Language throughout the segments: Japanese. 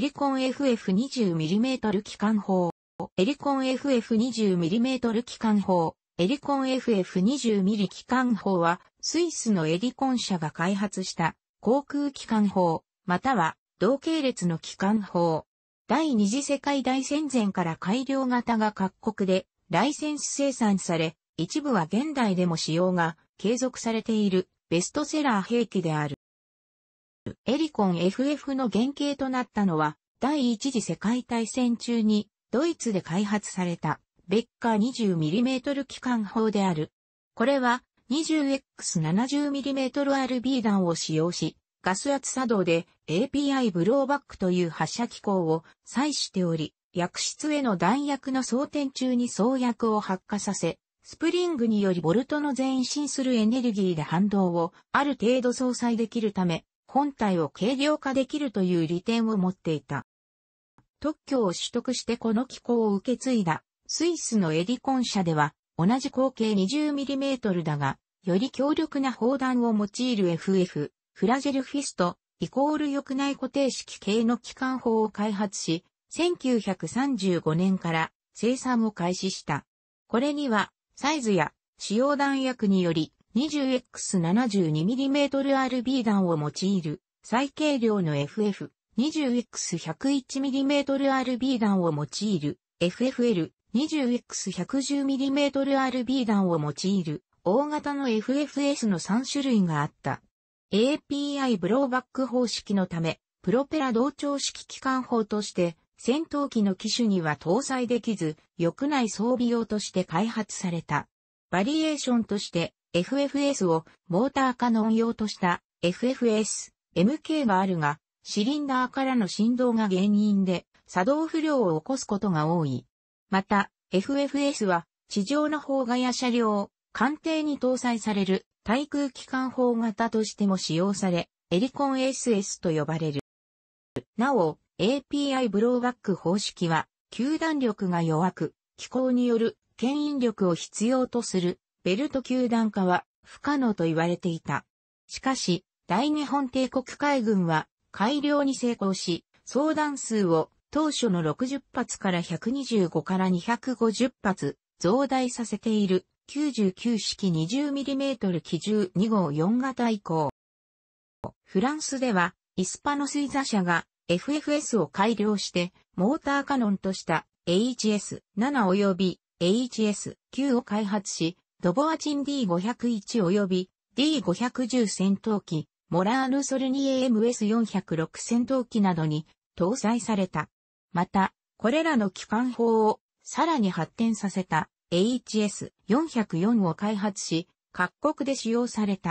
エリコン FF20mm 機関砲。エリコン FF20mm 機関砲。エリコン FF20mm 機関砲は、スイスのエリコン社が開発した航空機関砲、または同系列の機関砲。第二次世界大戦前から改良型が各国でライセンス生産され、一部は現代でも使用が継続されているベストセラー兵器である。エリコン FF の原型となったのは、第一次世界大戦中に、ドイツで開発された、ベッカー 20mm 機関砲である。これは、20X70mmRB 弾を使用し、ガス圧作動で API ブローバックという発射機構を採しており、薬室への弾薬の装填中に装薬を発火させ、スプリングによりボルトの前進するエネルギーで反動をある程度相殺できるため、本体を軽量化できるという利点を持っていた。特許を取得してこの機構を受け継いだスイスのエディコン社では同じ口径 20mm だが、より強力な砲弾を用いる FF、フラジェルフィスト、イコール翼内固定式系の機関砲を開発し、1935年から生産を開始した。これには、サイズや使用弾薬により、20X72mm RB 弾を用いる最軽量の FF。20X101mmRB 弾を用いる FFL。20X110mmRB 弾を用いる大型の FFS の3種類があった。API ブローバック方式のため、プロペラ同調式機関砲として戦闘機の機種には搭載できず、翼内装備用として開発された。バリエーションとして FFS をモーターの運用とした FFS、MK があるが、シリンダーからの振動が原因で作動不良を起こすことが多い。また、FFS は地上の砲画や車両、艦艇に搭載される対空機関砲型としても使用され、エリコン SS と呼ばれる。なお、API ブローバック方式は、球弾力が弱く、気候による牽引力を必要とするベルト球団化は不可能と言われていた。しかし、大日本帝国海軍は改良に成功し、相談数を当初の60発から125から250発増大させている99式 20mm 機銃2号4型以降。フランスでは、イスパノスイザ社が FFS を改良して、モーターカノンとした HS7 及び HS9 を開発し、ドボアチン D501 及び D510 戦闘機、モラールソルニエ MS406 戦闘機などに搭載された。また、これらの機関砲をさらに発展させた HS404 を開発し、各国で使用された。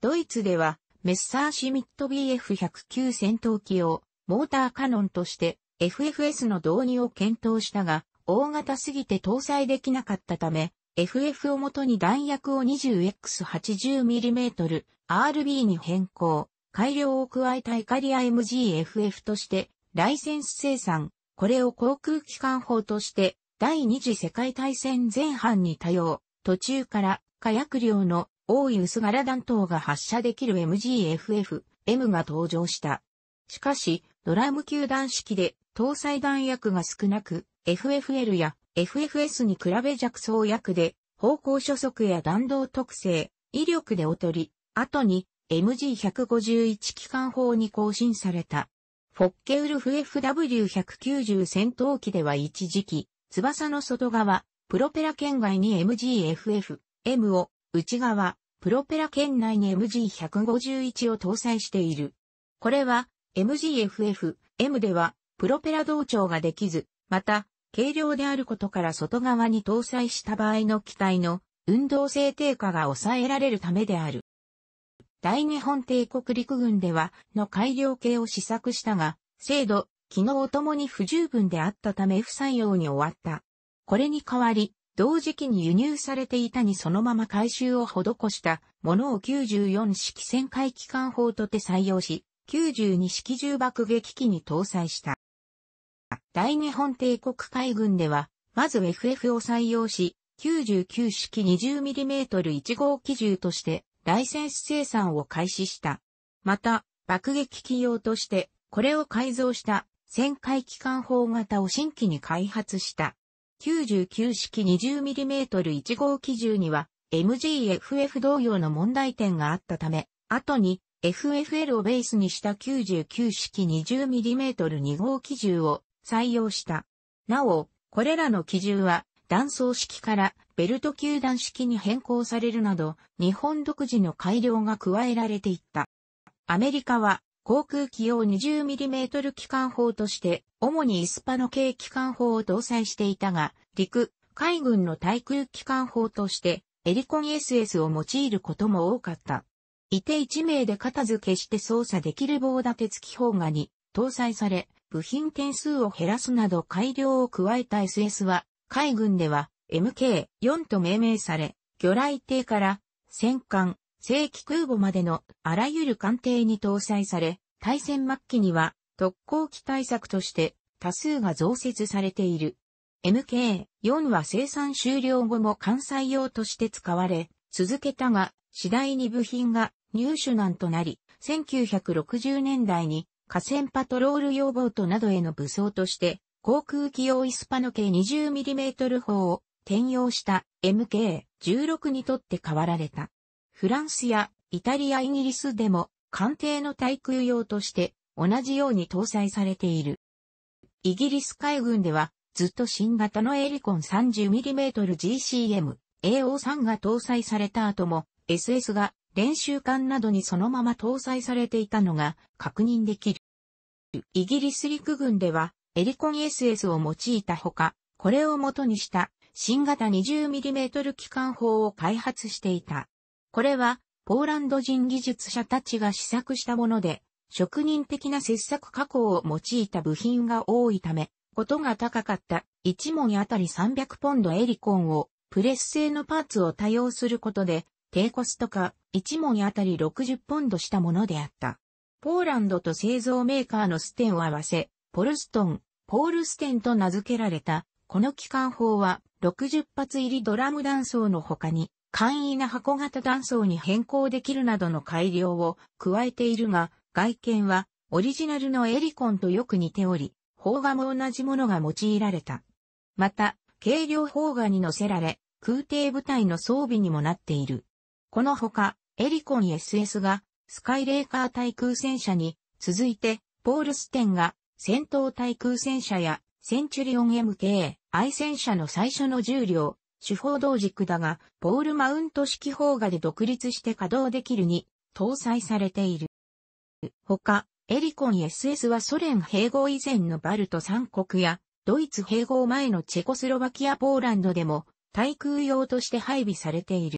ドイツでは、メッサーシミット BF109 戦闘機をモーターカノンとして FFS の導入を検討したが、大型すぎて搭載できなかったため、FF をもとに弾薬を 20X80mm RB に変更、改良を加えたイカリア MGFF としてライセンス生産、これを航空機関砲として第二次世界大戦前半に多用、途中から火薬量の多い薄柄弾頭が発射できる MGFF、M が登場した。しかし、ドラム球弾式で搭載弾薬が少なく、FFL や FFS に比べ弱創薬で、方向初速や弾道特性、威力で劣り、後に MG151 機関砲に更新された。フォッケウルフ FW190 戦闘機では一時期、翼の外側、プロペラ圏外に MGFF、M を、内側、プロペラ圏内に MG151 を搭載している。これは、MGFF、M では、プロペラ同調ができず、また、軽量であることから外側に搭載した場合の機体の運動性低下が抑えられるためである。大日本帝国陸軍では、の改良系を試作したが、精度、機能ともに不十分であったため不採用に終わった。これに代わり、同時期に輸入されていたにそのまま回収を施したものを94式旋回機関砲とて採用し、92式重爆撃機に搭載した。大日本帝国海軍では、まず FF を採用し、99式 20mm1 号機銃として、ライセンス生産を開始した。また、爆撃機用として、これを改造した旋回機関砲型を新規に開発した。99式 20mm1 号機銃には MGFF 同様の問題点があったため、後に FFL をベースにした99式 20mm2 号機銃を採用した。なお、これらの機銃は、断層式からベルト球団式に変更されるなど、日本独自の改良が加えられていった。アメリカは、航空機用 20mm 機関砲として、主にイスパの系機関砲を搭載していたが、陸、海軍の対空機関砲として、エリコン SS を用いることも多かった。いて1名で片付けして操作できる棒立て付き砲画に搭載され、部品点数を減らすなど改良を加えた SS は、海軍では MK4 と命名され、魚雷艇から戦艦、正規空母までのあらゆる艦艇に搭載され、対戦末期には特攻機対策として多数が増設されている。MK4 は生産終了後も関西用として使われ、続けたが、次第に部品が入手難となり、1960年代に河川パトロール用ボートなどへの武装として、航空機用イスパノ系 20mm 砲を転用した MK16 にとって変わられた。フランスやイタリアイギリスでも艦艇の対空用として同じように搭載されている。イギリス海軍ではずっと新型のエリコン 30mmGCM AO3 が搭載された後も SS が練習艦などにそのまま搭載されていたのが確認できる。イギリス陸軍ではエリコン SS を用いたほか、これを元にした新型 20mm 機関砲を開発していた。これはポーランド人技術者たちが試作したもので、職人的な切削加工を用いた部品が多いため、ことが高かった1問あたり300ポンドエリコンをプレス製のパーツを多用することで、低コスト化、1問あたり60ポンドしたものであった。ポーランドと製造メーカーのステンを合わせ、ポルストン、ポールステンと名付けられた、この機関砲は60発入りドラム弾倉の他に、簡易な箱型弾倉に変更できるなどの改良を加えているが、外見はオリジナルのエリコンとよく似ており、砲画も同じものが用いられた。また、軽量砲画に乗せられ、空挺部隊の装備にもなっている。このほか、エリコン SS がスカイレーカー対空戦車に続いて、ポールステンが戦闘対空戦車やセンチュリオン MK、愛戦車の最初の重量、手法同軸だが、ポールマウント式砲画で独立して稼働できるに搭載されている。他、エリコン SS はソ連併合以前のバルト三国や、ドイツ併合前のチェコスロバキアポーランドでも、対空用として配備されている。